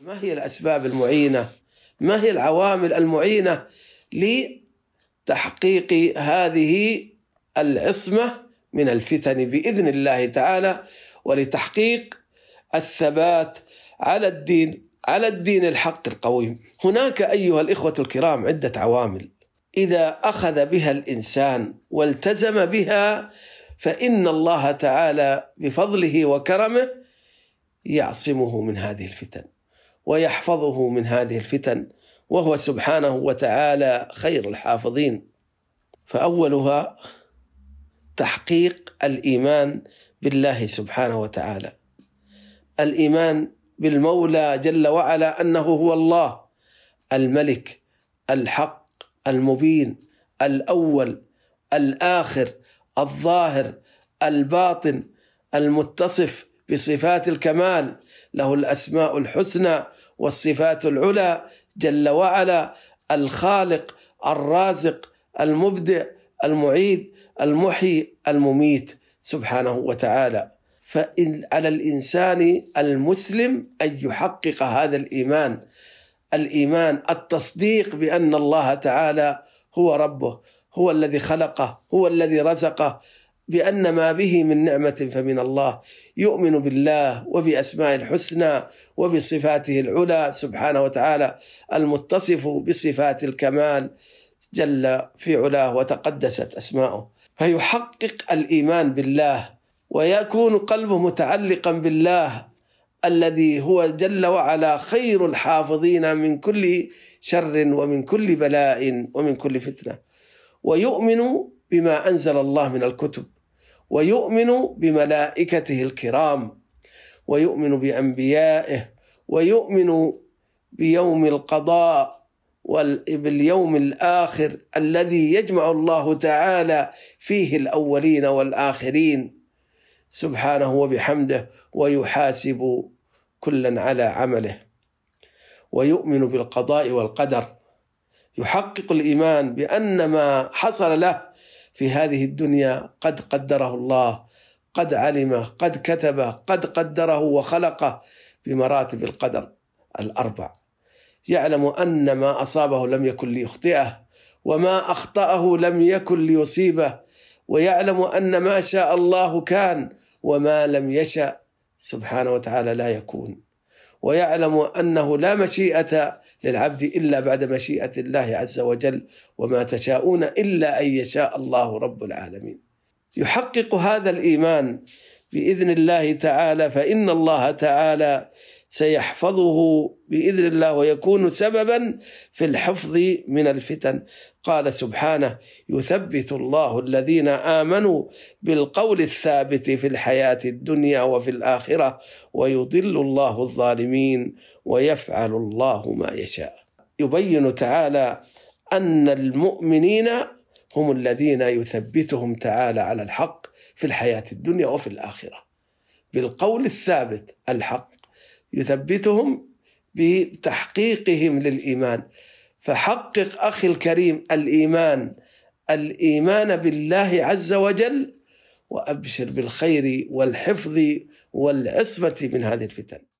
ما هي الأسباب المعينة ما هي العوامل المعينة لتحقيق هذه العصمة من الفتن بإذن الله تعالى ولتحقيق الثبات على الدين على الدين الحق القويم هناك أيها الإخوة الكرام عدة عوامل إذا أخذ بها الإنسان والتزم بها فإن الله تعالى بفضله وكرمه يعصمه من هذه الفتن ويحفظه من هذه الفتن وهو سبحانه وتعالى خير الحافظين فاولها تحقيق الايمان بالله سبحانه وتعالى الايمان بالمولى جل وعلا انه هو الله الملك الحق المبين الاول الاخر الظاهر الباطن المتصف بصفات الكمال له الاسماء الحسنى والصفات العلى جل وعلا الخالق الرازق المبدع المعيد المحيي المميت سبحانه وتعالى فإن على الإنسان المسلم أن يحقق هذا الإيمان الإيمان التصديق بأن الله تعالى هو ربه هو الذي خلقه هو الذي رزقه بان ما به من نعمه فمن الله يؤمن بالله وباسماء الحسنى وبصفاته العلى سبحانه وتعالى المتصف بصفات الكمال جل في علاه وتقدست اسماؤه فيحقق الايمان بالله ويكون قلبه متعلقا بالله الذي هو جل وعلا خير الحافظين من كل شر ومن كل بلاء ومن كل فتنه ويؤمن بما انزل الله من الكتب ويؤمن بملائكته الكرام ويؤمن بانبيائه ويؤمن بيوم القضاء واليوم الاخر الذي يجمع الله تعالى فيه الاولين والاخرين سبحانه وبحمده ويحاسب كلا على عمله ويؤمن بالقضاء والقدر يحقق الايمان بان ما حصل له في هذه الدنيا قد قدره الله قد علمه قد كتبه قد قدره وخلقه بمراتب القدر الاربع يعلم ان ما اصابه لم يكن ليخطئه وما اخطاه لم يكن ليصيبه ويعلم ان ما شاء الله كان وما لم يشا سبحانه وتعالى لا يكون ويعلم انه لا مشيئه للعبد الا بعد مشيئه الله عز وجل وما تشاءون الا ان يشاء الله رب العالمين. يحقق هذا الايمان باذن الله تعالى فان الله تعالى سيحفظه باذن الله ويكون سببا في الحفظ من الفتن قال سبحانه يثبت الله الذين امنوا بالقول الثابت في الحياه الدنيا وفي الاخره ويضل الله الظالمين ويفعل الله ما يشاء يبين تعالى ان المؤمنين هم الذين يثبتهم تعالى على الحق في الحياه الدنيا وفي الاخره بالقول الثابت الحق يثبتهم بتحقيقهم للايمان فحقق اخي الكريم الايمان الايمان بالله عز وجل وابشر بالخير والحفظ والعصمه من هذه الفتن